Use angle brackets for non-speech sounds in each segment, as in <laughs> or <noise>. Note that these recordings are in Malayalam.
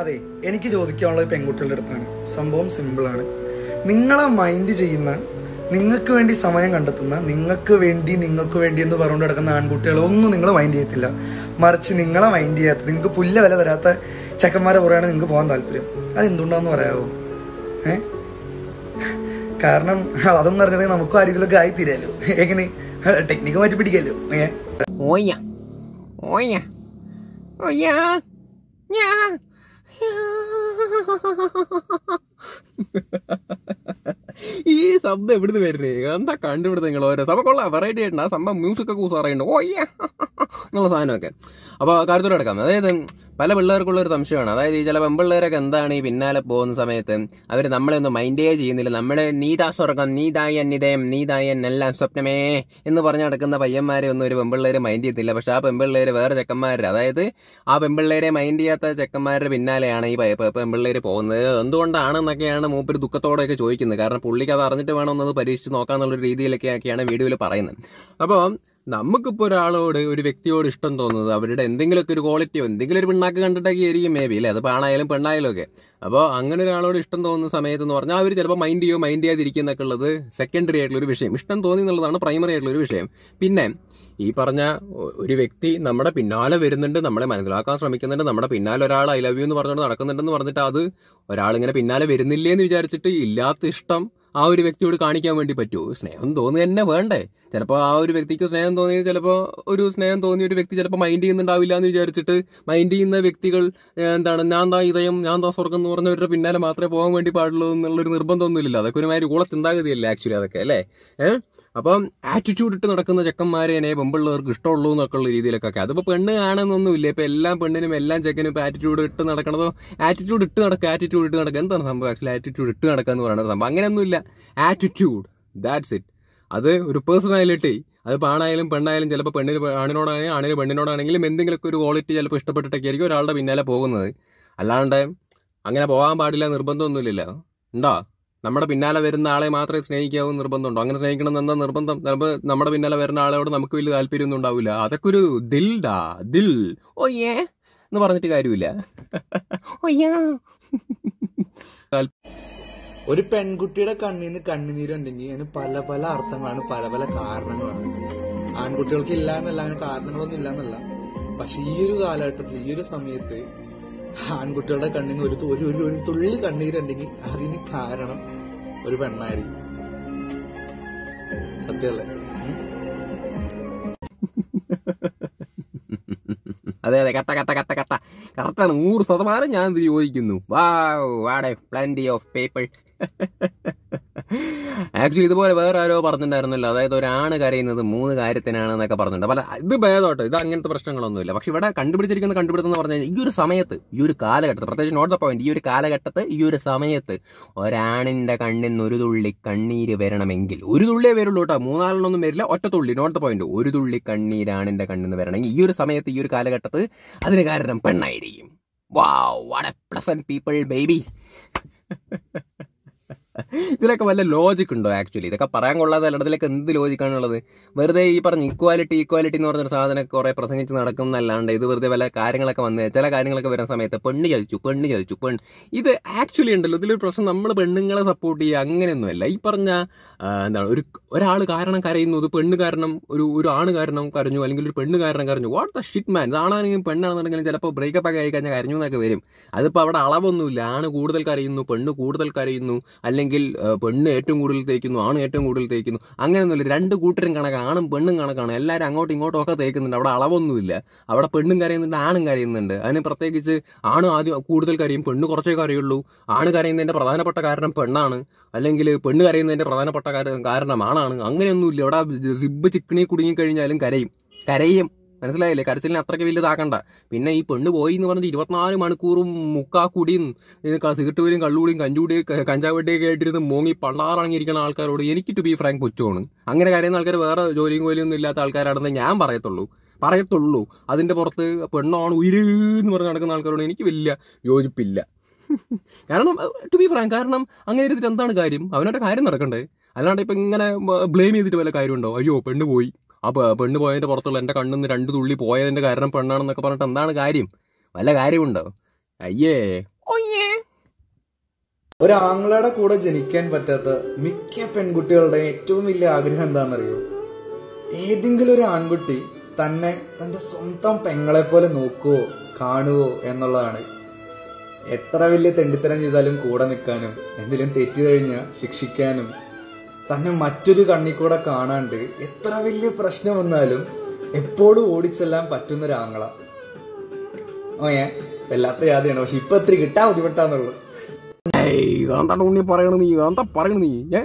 അതെ എനിക്ക് ചോദിക്കാനുള്ളത് പെൺകുട്ടികളുടെ അടുത്താണ് സംഭവം സിമ്പിളാണ് നിങ്ങളെ മൈൻഡ് ചെയ്യുന്ന നിങ്ങൾക്ക് വേണ്ടി സമയം കണ്ടെത്തുന്ന നിങ്ങൾക്ക് വേണ്ടി നിങ്ങൾക്ക് വേണ്ടി എന്ന് പറഞ്ഞുകൊണ്ട് കിടക്കുന്ന ആൺകുട്ടികളൊന്നും നിങ്ങൾ മൈൻഡ് ചെയ്യത്തില്ല മറിച്ച് നിങ്ങളെ മൈൻഡ് ചെയ്യാത്ത നിങ്ങൾക്ക് പുല്ല വില തരാത്ത ചെക്കന്മാരെ പുറയാണ് നിങ്ങൾക്ക് പോകാൻ താല്പര്യം അതെന്തുണ്ടാന്ന് പറയാമോ ഏ കാരണം അതൊന്നും അറിഞ്ഞാൽ നമുക്കും ആ രീതിയിലൊക്കെ ആയി തീരാലോ എങ്ങനെ ടെക്നിക്ക് മാറ്റി പിടിക്കാലോ ഏ ഓയ്യ ഓയ്യ ഓയ്യ ശബ്ദം എവിടുന്ന് വരുന്നത് എന്താ കണ്ടുപിടുത്തങ്ങൾ നിങ്ങൾ ഓരോ സഭ കൊള്ളാം വെറൈറ്റി ആയിട്ടുണ്ട് ആ സംഭവം മ്യൂസിക് ഒക്കെ കൂസാറായിട്ടുണ്ട് ഓയ്യാ എന്നുള്ള സാധനമൊക്കെ അപ്പോൾ കാര്യത്തോട് കിടക്കാം അതായത് പല പിള്ളേർക്കുള്ള ഒരു സംശയമാണ് അതായത് ഈ ചില പെമ്പിള്ളേരൊക്കെ എന്താണ് ഈ പിന്നാലെ പോകുന്ന സമയത്ത് അവർ നമ്മളെ ഒന്നും മൈൻഡേ ചെയ്യുന്നില്ല നമ്മളെ നീതാ സ്വർഗം നീതായൻ നിതയം നീതായൻ എല്ലാം സ്വപ്നമേ എന്ന് പറഞ്ഞ് നടക്കുന്ന പയ്യന്മാരെ ഒന്നും ഒരു പെമ്പിള്ളേർ മൈൻഡ് ചെയ്യത്തില്ല പക്ഷെ ആ പെമ്പിള്ളേർ വേറെ ചെക്കന്മാരുടെ അതായത് ആ പെമ്പിള്ളേരെ മൈൻഡ് ചെയ്യാത്ത ചെക്കന്മാരുടെ പിന്നാലെയാണ് ഈ പെമ്പിള്ളേർ പോകുന്നത് എന്തുകൊണ്ടാണെന്നൊക്കെയാണ് മൂപ്പര് ദുഃഖത്തോടെയൊക്കെ ചോദിക്കുന്നത് കാരണം പുള്ളിക്ക് അത് അറിഞ്ഞിട്ട് വേണം ഒന്ന് പരീക്ഷിച്ച് നോക്കാമെന്നുള്ള രീതിയിലൊക്കെയൊക്കെയാണ് വീഡിയോയിൽ പറയുന്നത് അപ്പോൾ നമുക്കിപ്പോൾ ഒരാളോട് ഒരു വ്യക്തിയോട് ഇഷ്ടം തോന്നുന്നത് അവരുടെ എന്തെങ്കിലുമൊക്കെ ഒരു ക്വാളിറ്റിയോ എന്തെങ്കിലും ഒരു പിണ്ണാക്ക് കണ്ടിട്ടൊക്കെ ആയിരിക്കും മേ ബി അല്ലേ അത് പാണായാലും പെണ്ണായാലും ഒക്കെ അപ്പോൾ അങ്ങനെ ഒരാളോട് ഇഷ്ടം തോന്നുന്ന സമയത്ത് എന്ന് പറഞ്ഞാൽ അവർ ചിലപ്പോൾ മൈൻഡ് ചെയ്യോ മൈൻഡ് ചെയ്യാതിരിക്കുന്നൊക്കെ ഉള്ളത് സെക്കൻഡറി ആയിട്ടുള്ള ഒരു വിഷയം ഇഷ്ടം തോന്നി എന്നുള്ളതാണ് പ്രൈമറി ആയിട്ടുള്ള ഒരു വിഷയം പിന്നെ ഈ പറഞ്ഞ ഒരു വ്യക്തി നമ്മുടെ പിന്നാലെ വരുന്നുണ്ട് നമ്മളെ മനസ്സിലാക്കാൻ ശ്രമിക്കുന്നുണ്ട് നമ്മുടെ പിന്നാലെ ഒരാൾ ഐ ലവ് യു എന്ന് പറഞ്ഞുകൊണ്ട് നടക്കുന്നുണ്ടെന്ന് പറഞ്ഞിട്ട് അത് ഒരാളിങ്ങനെ പിന്നാലെ വരുന്നില്ലേ എന്ന് വിചാരിച്ചിട്ട് ഇല്ലാത്ത ഇഷ്ടം ആ ഒരു വ്യക്തിയോട് കാണിക്കാൻ വേണ്ടി പറ്റുമോ സ്നേഹം തോന്നുക തന്നെ വേണ്ടേ ചിലപ്പോൾ ആ ഒരു വ്യക്തിക്ക് സ്നേഹം തോന്നി ചിലപ്പോൾ ഒരു സ്നേഹം തോന്നിയ ഒരു വ്യക്തി ചിലപ്പോൾ മൈൻഡ് ചെയ്യുന്നുണ്ടാവില്ല എന്ന് വിചാരിച്ചിട്ട് മൈൻഡ് ചെയ്യുന്ന വ്യക്തികൾ എന്താണ് ഞാൻ താ ഇതയം ഞാൻ താ സ്വർഗം എന്ന് പറഞ്ഞവരുടെ പിന്നാലെ മാത്രമേ പോകാൻ വേണ്ടി പാടുള്ളൂ എന്നുള്ളൊരു നിർബന്ധമൊന്നുമില്ലല്ലോ അതൊക്കെ ഒരുമാതിരി കൂള ചിന്താഗതിയല്ലേ ആക്ച്വലി അതൊക്കെ അല്ലേ ഏഹ് അപ്പം ആറ്റിറ്റ്യൂഡ് ഇട്ട് നടക്കുന്ന ചെക്കന്മാരേനെ പെമ്പിള്ളവർക്ക് ഇഷ്ടമുള്ളൂ എന്നൊക്കെ ഉള്ള രീതിയിലൊക്കെ അതിപ്പോൾ പെണ്ണ് ആണെന്നൊന്നുമില്ല ഇപ്പം എല്ലാ പെണ്ണിനും എല്ലാം ചെക്കനും ഇപ്പോൾ ആറ്റിറ്റ്യൂഡ് ഇട്ട് നടക്കണതോ ആറ്റിറ്റ്യൂഡ് ഇട്ട് നടക്കുക ആറ്റിറ്റ്യൂഡ് ഇട്ട് നടക്കുക എന്താണ് സംഭവം ആക്ച്വലി ആറ്റിറ്റ്യൂഡ് ഇട്ട് നടക്കുക എന്ന് പറയുന്നത് സംഭവം അങ്ങനെയൊന്നുമില്ല ആറ്റിറ്റ്യൂഡ് ദാറ്റ്സ് ഇറ്റ് അത് ഒരു പേഴ്സണാലിറ്റി അത് ആണായാലും പെണ്ണായാലും ചിലപ്പോൾ പെണ്ണിന് ആണിനോടാണെങ്കിലും ആണിന് പെണ്ണിനോടാണെങ്കിലും എന്തെങ്കിലുമൊക്കെ ഒരു ക്വാളിറ്റി ചിലപ്പോൾ ഇഷ്ടപ്പെട്ടിട്ടൊക്കെ ആയിരിക്കും ഒരാളുടെ പിന്നാലെ പോകുന്നത് അല്ലാണ്ട് അങ്ങനെ പോകാൻ പാടില്ല നിർബന്ധമൊന്നുമില്ലല്ലോ ഉണ്ടോ നമ്മുടെ പിന്നാലെ വരുന്ന ആളെ മാത്രമേ സ്നേഹിക്കാവൂ നിർബന്ധമുണ്ടോ അങ്ങനെ സ്നേഹിക്കണം എന്ന നിർബന്ധം ചിലപ്പോൾ നമ്മുടെ പിന്നാലെ വരുന്ന ആളോട് നമുക്ക് വലിയ താല്പര്യമൊന്നും ഉണ്ടാവില്ല അതൊക്കെ ഒരു ദിൽ ദാ ദിൽ ഓ ഏ എന്ന് പറഞ്ഞിട്ട് കാര്യമില്ല ഒരു പെൺകുട്ടിയുടെ കണ്ണിൽ നിന്ന് കണ്ണുനീരുണ്ടെങ്കിൽ അതിന് പല പല അർത്ഥങ്ങളാണ് പല പല കാരണങ്ങളാണ് ആൺകുട്ടികൾക്ക് ഇല്ല എന്നല്ല അതിന് കാരണങ്ങളൊന്നും ഇല്ല എന്നല്ല പക്ഷെ ഈ ഒരു കാലഘട്ടത്തിൽ ഈ ഒരു സമയത്ത് ആൺകുട്ടികളുടെ കണ്ണിൽ നിന്ന് ഒരു ഒരു ഒരു ഒരു തുള്ളി കണ്ണീരുണ്ടെങ്കിൽ അതിന് കാരണം ഒരു പെണ്ണായിരിക്കും സത്യമല്ലേ അതെ അതെ കട്ട കട്ട കട്ട കട്ട കറക്റ്റാണ് നൂറ് ശതമാനം ഞാൻ ഇത് ചോദിക്കുന്നു വാ വാടെ പ്ലാന്റി ഓഫ് പേപ്പിൾ <laughs> ആക്ച്വലി ഇതുപോലെ വേറെ ആരോ പറഞ്ഞിട്ടുണ്ടായിരുന്നല്ലോ അതായത് ഒരാണ് കരയുന്നത് മൂന്ന് കാര്യത്തിനാണ് എന്നൊക്കെ പറഞ്ഞിട്ടുണ്ട് അപ്പോൾ ഇത് ഭേദമായിട്ട് ഇത് അങ്ങനത്തെ പ്രശ്നങ്ങളൊന്നുമില്ല പക്ഷെ ഇവിടെ കണ്ടുപിടിച്ചിരിക്കുന്ന കണ്ടുപിടുത്തം എന്ന് പറഞ്ഞാൽ ഈ ഒരു സമയത്ത് ഈ ഒരു കാലഘട്ടത്തിൽ പ്രത്യേകിച്ച് നോട്ട് ദ പോയിന്റ് ഈ ഒരു കാലഘട്ടത്ത് ഈ ഒരു സമയത്ത് ഒരാണിൻ്റെ കണ്ണിൽ നിന്ന് ഒരു തുള്ളി കണ്ണീര് വരണമെങ്കിൽ ഒരു തുള്ളിയേ വരുള്ളൂ കേട്ടോ മൂന്നാളിനൊന്നും വരില്ല ഒറ്റ തുള്ളി നോട്ട് ദ പോയിന്റ് ഒരു തുള്ളി കണ്ണീരാണിൻ്റെ കണ്ണിൽ നിന്ന് വരണമെങ്കിൽ ഈ ഒരു സമയത്ത് ഈ ഒരു കാലഘട്ടത്ത് അതിന് കാരണം പെണ്ണായിരിക്കും വാ what a pleasant people baby ഇതിനൊക്കെ വല്ല ലോജിക് ഉണ്ടോ ആക്ച്വലി ഇതൊക്കെ പറയാൻ കൊള്ളാതെ ഇടത്തിലേക്ക് എന്ത് ലോജിക്കാണുള്ളത് വെറുതെ ഈ പറഞ്ഞ ഇക്വാലിറ്റി ഇക്വാലിറ്റി എന്ന് പറഞ്ഞൊരു സാധനം കുറെ പ്രസംഗിച്ച് നടക്കും എന്നല്ലാണ്ട് ഇത് വെറുതെ വല്ല കാര്യങ്ങളൊക്കെ വന്ന് ചില കാര്യങ്ങളൊക്കെ വരുന്ന സമയത്ത് പെണ്ണ് ചതിച്ചു പെണ്ണ് ചതിച്ചു പെൺ ഇത് ആക്ച്വലി ഉണ്ടല്ലോ ഇതിലൊരു പ്രശ്നം നമ്മൾ പെണ്ണുങ്ങളെ സപ്പോർട്ട് ചെയ്യുക അങ്ങനെയൊന്നുമല്ല ഈ പറഞ്ഞ എന്താണ് ഒരു ഒരാൾ കാരണം കരയുന്നു ഒരു പെണ്ണ് കാരണം ഒരു ഒരു ആണ് കാരണം കരഞ്ഞു അല്ലെങ്കിൽ ഒരു പെണ്ണ് കാരണം കരഞ്ഞു വാട്ട് ദ ഷിറ്റ് മാൻ ഇതാണെങ്കിലും പെണ്ണാണെന്നുണ്ടെങ്കിലും ചിലപ്പോൾ ബ്രേക്കപ്പ് ഒക്കെ ആയി കഴിഞ്ഞാൽ കരഞ്ഞു എന്നൊക്കെ വരും അതിപ്പോൾ അവിടെ അളവൊന്നുമില്ല ആണ് കൂടുതൽ കരയുന്നു പെണ്ണ് കൂടുതൽ കരയുന്നു അല്ലെങ്കിൽ പെണ്ണ് ഏറ്റവും കൂടുതൽ തേക്കുന്നു ആണ് ഏറ്റവും കൂടുതൽ തേക്കുന്നു അങ്ങനെയൊന്നുമില്ല രണ്ട് കൂട്ടരും കണക്കാണ് ആണും പെണ്ണും കണക്കാണ് എല്ലാവരും അങ്ങോട്ടും ഇങ്ങോട്ടും ഒക്കെ തേക്കുന്നുണ്ട് അവിടെ അളവൊന്നുമില്ല അവിടെ പെണ്ണും കരയുന്നുണ്ട് ആണും കരയുന്നുണ്ട് അതിന് പ്രത്യേകിച്ച് ആണ് ആദ്യം കൂടുതൽ കരയും പെണ്ണ് കുറച്ചേ കരയുള്ളൂ ആണ് കരയുന്നതിൻ്റെ പ്രധാനപ്പെട്ട കാരണം പെണ്ണാണ് അല്ലെങ്കിൽ പെണ്ണ് കരയുന്നതിൻ്റെ പ്രധാനപ്പെട്ട കാരണം ആണാണ് അങ്ങനെയൊന്നുമില്ല അവിടെ സിബ്ബ് ചിക്കണി കുടുങ്ങി കഴിഞ്ഞാലും കരയും കരയും മനസ്സിലായില്ലേ കരച്ചിലിന് അത്രയ്ക്ക് വലുതാക്കണ്ട പിന്നെ ഈ പെണ്ണ് പോയി എന്ന് പറഞ്ഞിട്ട് ഇരുപത്തിനാല് മണിക്കൂറും സിഗരറ്റ് സിഗരറ്റുകൂടിയും കള്ളുകൂടിയും കഞ്ചുകൂടിയും കഞ്ചാവട്ടിയൊക്കെ ആയിട്ടിരുന്ന് മോങ്ങി പള്ളാറണങ്ങിയിരിക്കുന്ന ആൾക്കാരോട് എനിക്ക് ടു ബി ഫ്രാങ്ക് പുച്ഛമാണ് അങ്ങനെ കരയുന്ന ആൾക്കാർ വേറെ ജോലിയും കോലിയും ഒന്നും ഇല്ലാത്ത ആൾക്കാരാണെന്ന് ഞാൻ പറയത്തുള്ളൂ പറയത്തുള്ളൂ അതിൻ്റെ പുറത്ത് പെണ്ണാണ് ഉയര് എന്ന് പറഞ്ഞ് നടക്കുന്ന ആൾക്കാരോട് എനിക്ക് വലിയ യോജിപ്പില്ല കാരണം ടു ബി ഫ്രാങ്ക് കാരണം അങ്ങനെ ഇരുന്നിട്ട് എന്താണ് കാര്യം അവനൊരു കാര്യം നടക്കണ്ടേ അല്ലാണ്ട് ഇപ്പം ഇങ്ങനെ ബ്ലെയിം ചെയ്തിട്ട് വല്ല കാര്യമുണ്ടോ അയ്യോ പെണ്ണ് പോയി ആ പെണ്ണ് പോയതിൻ്റെ പുറത്തുള്ള എൻ്റെ കണ്ണിന്ന് രണ്ട് തുള്ളി പോയതിൻ്റെ കാരണം പെണ്ണാണെന്നൊക്കെ പറഞ്ഞിട്ട് എന്താണ് കാര്യം വല്ല കാര്യമുണ്ടോ അയ്യേ ഒയ്യേ ഒരു ആംഗ്ലയുടെ കൂടെ ജനിക്കാൻ പറ്റാത്ത മിക്ക പെൺകുട്ടികളുടെ ഏറ്റവും വലിയ ആഗ്രഹം എന്താണെന്നറിയോ ഏതെങ്കിലും ഒരു ആൺകുട്ടി തന്നെ തൻ്റെ സ്വന്തം പെങ്ങളെ പോലെ നോക്കുവോ കാണുവോ എന്നുള്ളതാണ് എത്ര വലിയ തെണ്ടിത്തരം ചെയ്താലും കൂടെ നിൽക്കാനും എന്തെങ്കിലും തെറ്റി കഴിഞ്ഞാൽ ശിക്ഷിക്കാനും തന്നെ മറ്റൊരു കൂടെ കാണാണ്ട് എത്ര വലിയ പ്രശ്നം വന്നാലും എപ്പോഴും ഓടിച്ചെല്ലാൻ പറ്റുന്ന ഒരാങ്ങള ഓയെ വല്ലാത്ത ജാതിയാണ് പക്ഷെ ഇപ്പൊ എത്ര കിട്ടാ ബുദ്ധിമുട്ടാന്നുള്ളു ഇതാന്താണ് ഉണ്ണി പറയണ നീ ഇതാന്താ പറയണ നീ ഏ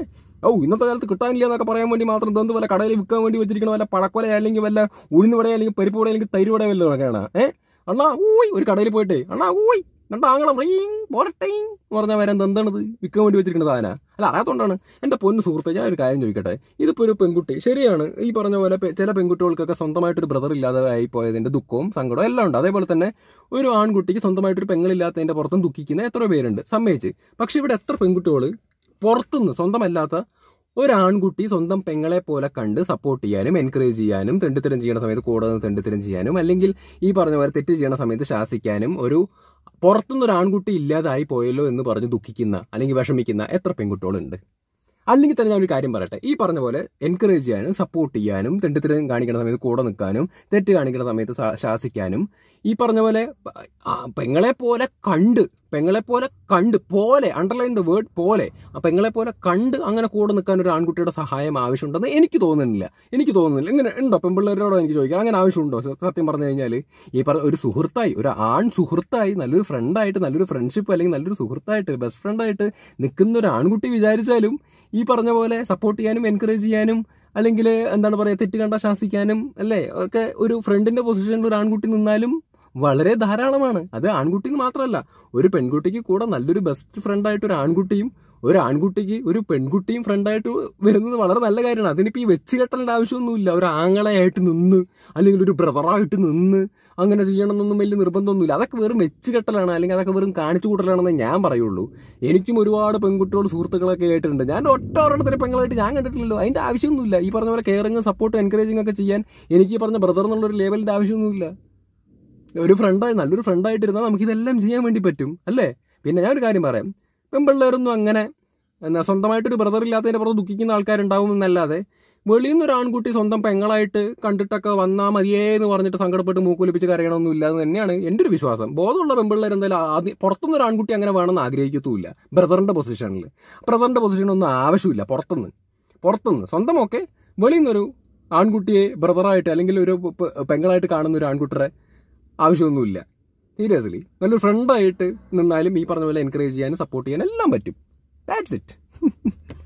ഓ ഇന്നത്തെ കാലത്ത് കിട്ടാനില്ല എന്നൊക്കെ പറയാൻ വേണ്ടി മാത്രം തന്ത് വല്ല കടയിൽ വിൽക്കാൻ വേണ്ടി വെച്ചിരിക്കണ വല്ല പഴക്കൊല അല്ലെങ്കിൽ വല്ല ഉഴുന്നുവട അല്ലെങ്കിൽ പരിപ്പ് വട അല്ലെങ്കിൽ തൈര് വല്ലതൊക്കെയാണ് ഏ അണ്ണാ ഊയ് ഒരു കടയിൽ പോയിട്ടേ അണ്ണാ ഊയ് എന്നിട്ട് ആങ്ങളെ ഫ്രീങ് പറഞ്ഞാൽ വരാൻ എന്താണിത് വിൽക്കാൻ വേണ്ടി വെച്ചിരിക്കുന്ന സാധന അല്ല അറിയാത്തതുകൊണ്ടാണ് എൻ്റെ പൊന്ന് സുഹൃത്തെ ഞാൻ ഒരു കാര്യം ചോദിക്കട്ടെ ഇതിപ്പോൾ ഒരു പെൺകുട്ടി ശരിയാണ് ഈ പറഞ്ഞ പോലെ ചില പെൺകുട്ടികൾക്കൊക്കെ സ്വന്തമായിട്ടൊരു ബ്രദർ ഇല്ലാതെ ആയി പോയതിൻ്റെ ദുഃഖവും സങ്കടവും എല്ലാം ഉണ്ട് അതേപോലെ തന്നെ ഒരു ആൺകുട്ടിക്ക് സ്വന്തമായിട്ടൊരു പെങ്ങളില്ലാത്തതിൻ്റെ പുറത്തും ദുഃഖിക്കുന്ന എത്ര പേരുണ്ട് സമ്മതിച്ച് പക്ഷേ ഇവിടെ എത്ര പെൺകുട്ടികൾ പുറത്തുനിന്ന് സ്വന്തമല്ലാത്ത ഒരാൺകുട്ടി സ്വന്തം പെങ്ങളെ പോലെ കണ്ട് സപ്പോർട്ട് ചെയ്യാനും എൻകറേജ് ചെയ്യാനും തെണ്ടിത്തരം ചെയ്യണ സമയത്ത് കൂടുതൽ തെണ്ടിത്തരം ചെയ്യാനും അല്ലെങ്കിൽ ഈ പറഞ്ഞ പോലെ തെറ്റ് ചെയ്യുന്ന സമയത്ത് ശാസിക്കാനും ഒരു ഒരു ആൺകുട്ടി ഇല്ലാതായി പോയല്ലോ എന്ന് പറഞ്ഞ് ദുഃഖിക്കുന്ന അല്ലെങ്കിൽ വിഷമിക്കുന്ന എത്ര പെൺകുട്ടികളുണ്ട് അല്ലെങ്കിൽ തന്നെ ഞാൻ ഒരു കാര്യം പറയട്ടെ ഈ പറഞ്ഞ പോലെ എൻകറേജ് ചെയ്യാനും സപ്പോർട്ട് ചെയ്യാനും തെണ്ടിത്തരം കാണിക്കുന്ന സമയത്ത് കൂടെ നിൽക്കാനും തെറ്റ് കാണിക്കുന്ന സമയത്ത് ശാസിക്കാനും ഈ പറഞ്ഞ പോലെ പെങ്ങളെ പോലെ കണ്ട് പെങ്ങളെ പോലെ കണ്ട് പോലെ അണ്ടർലൈൻഡ് വേർഡ് പോലെ പെങ്ങളെ പോലെ കണ്ട് അങ്ങനെ കൂടെ നിൽക്കാൻ ഒരു ആൺകുട്ടിയുടെ സഹായം ആവശ്യമുണ്ടെന്ന് എനിക്ക് തോന്നുന്നില്ല എനിക്ക് തോന്നുന്നില്ല ഇങ്ങനെ ഉണ്ടോ പെൺപിള്ളേരോടോ എനിക്ക് ചോദിക്കാം അങ്ങനെ ആവശ്യമുണ്ടോ സത്യം പറഞ്ഞു കഴിഞ്ഞാൽ ഈ പറഞ്ഞ ഒരു സുഹൃത്തായി ഒരു ആൺ സുഹൃത്തായി നല്ലൊരു ഫ്രണ്ടായിട്ട് നല്ലൊരു ഫ്രണ്ട്ഷിപ്പ് അല്ലെങ്കിൽ നല്ലൊരു സുഹൃത്തായിട്ട് ബെസ്റ്റ് ഫ്രണ്ടായിട്ട് നിൽക്കുന്ന ഒരു ആൺകുട്ടി വിചാരിച്ചാലും ഈ പറഞ്ഞ പോലെ സപ്പോർട്ട് ചെയ്യാനും എൻകറേജ് ചെയ്യാനും അല്ലെങ്കിൽ എന്താണ് പറയുക തെറ്റ് കണ്ട ശാസിക്കാനും അല്ലേ ഒക്കെ ഒരു ഫ്രണ്ടിൻ്റെ പൊസിഷനിൽ ഒരു ആൺകുട്ടി നിന്നാലും വളരെ ധാരാളമാണ് അത് ആൺകുട്ടിന് മാത്രമല്ല ഒരു പെൺകുട്ടിക്ക് കൂടെ നല്ലൊരു ബെസ്റ്റ് ഫ്രണ്ടായിട്ട് ഒരു ആൺകുട്ടിയും ഒരു ആൺകുട്ടിക്ക് ഒരു പെൺകുട്ടിയും ഫ്രണ്ടായിട്ട് വരുന്നത് വളരെ നല്ല കാര്യമാണ് അതിനിപ്പോൾ ഈ വെച്ച് കെട്ടേണ്ട ആവശ്യമൊന്നുമില്ല ഒരു ആങ്ങളായിട്ട് നിന്ന് അല്ലെങ്കിൽ ഒരു ബ്രദറായിട്ട് നിന്ന് അങ്ങനെ ചെയ്യണമെന്നൊന്നും വലിയ നിർബന്ധമൊന്നുമില്ല അതൊക്കെ വെറും വെച്ച് കെട്ടലാണ് അല്ലെങ്കിൽ അതൊക്കെ വെറും കാണിച്ചു കൂട്ടലാണെന്ന് ഞാൻ പറയുള്ളൂ എനിക്കും ഒരുപാട് പെൺകുട്ടികളും സുഹൃത്തുക്കളൊക്കെ ആയിട്ടുണ്ട് ഞാൻ ഒറ്റ ഒരെണ്ണത്തിന് പെങ്ങളായിട്ട് ഞാൻ കണ്ടിട്ടില്ലല്ലോ അതിൻ്റെ ആവശ്യമൊന്നുമില്ല ഈ പറഞ്ഞ പോലെ കെയറിങ് സപ്പോർട്ട് എൻകറേജിങ് ഒക്കെ ചെയ്യാൻ എനിക്ക് ഈ പറഞ്ഞ ബ്രദർ എന്നുള്ളൊരു ലേവലിൻ്റെ ആവശ്യമൊന്നുമില്ല ഒരു ഫ്രണ്ടായി നല്ലൊരു ഫ്രണ്ടായിട്ടിരുന്നാൽ നമുക്കിതെല്ലാം ചെയ്യാൻ വേണ്ടി പറ്റും അല്ലേ പിന്നെ ഞാൻ ഒരു കാര്യം പറയാം പെൺപിള്ളേരൊന്നും അങ്ങനെ എന്നാ സ്വന്തമായിട്ടൊരു ബ്രദർ ഇല്ലാത്തതിൻ്റെ പുറത്ത് ദുഃഖിക്കുന്ന ആൾക്കാരുണ്ടാവും എന്നല്ലാതെ വെളിയിൽ നിന്ന് ആൺകുട്ടി സ്വന്തം പെങ്ങളായിട്ട് കണ്ടിട്ടൊക്കെ വന്നാൽ മതിയേ എന്ന് പറഞ്ഞിട്ട് സങ്കടപ്പെട്ട് മൂക്കൊലിപ്പിച്ച് കരയണമൊന്നും ഇല്ല എന്ന് തന്നെയാണ് എൻ്റെ ഒരു വിശ്വാസം ബോധമുള്ള പെൺപിള്ളേർ എന്തായാലും ആദ്യം പുറത്തുനിന്ന് ഒരു ആൺകുട്ടി അങ്ങനെ വേണമെന്ന് ആഗ്രഹിക്കത്തുമില്ല ബ്രദറിൻ്റെ പൊസിഷനിൽ ബ്രദറിൻ്റെ പൊസിഷനൊന്നും ആവശ്യമില്ല പുറത്തുനിന്ന് പുറത്തുനിന്ന് സ്വന്തമൊക്കെ വെളിയിൽ നിന്നൊരു ആൺകുട്ടിയെ ബ്രദറായിട്ട് അല്ലെങ്കിൽ ഒരു പെങ്ങളായിട്ട് കാണുന്ന ഒരു ആൺകുട്ടിയുടെ ആവശ്യമൊന്നുമില്ല സീരിയസ്ലി നല്ലൊരു ഫ്രണ്ടായിട്ട് നിന്നാലും ഈ പറഞ്ഞ പോലെ എൻകറേജ് ചെയ്യാനും സപ്പോർട്ട് ചെയ്യാനും എല്ലാം പറ്റും ദാറ്റ്സ് ഇറ്റ് <laughs>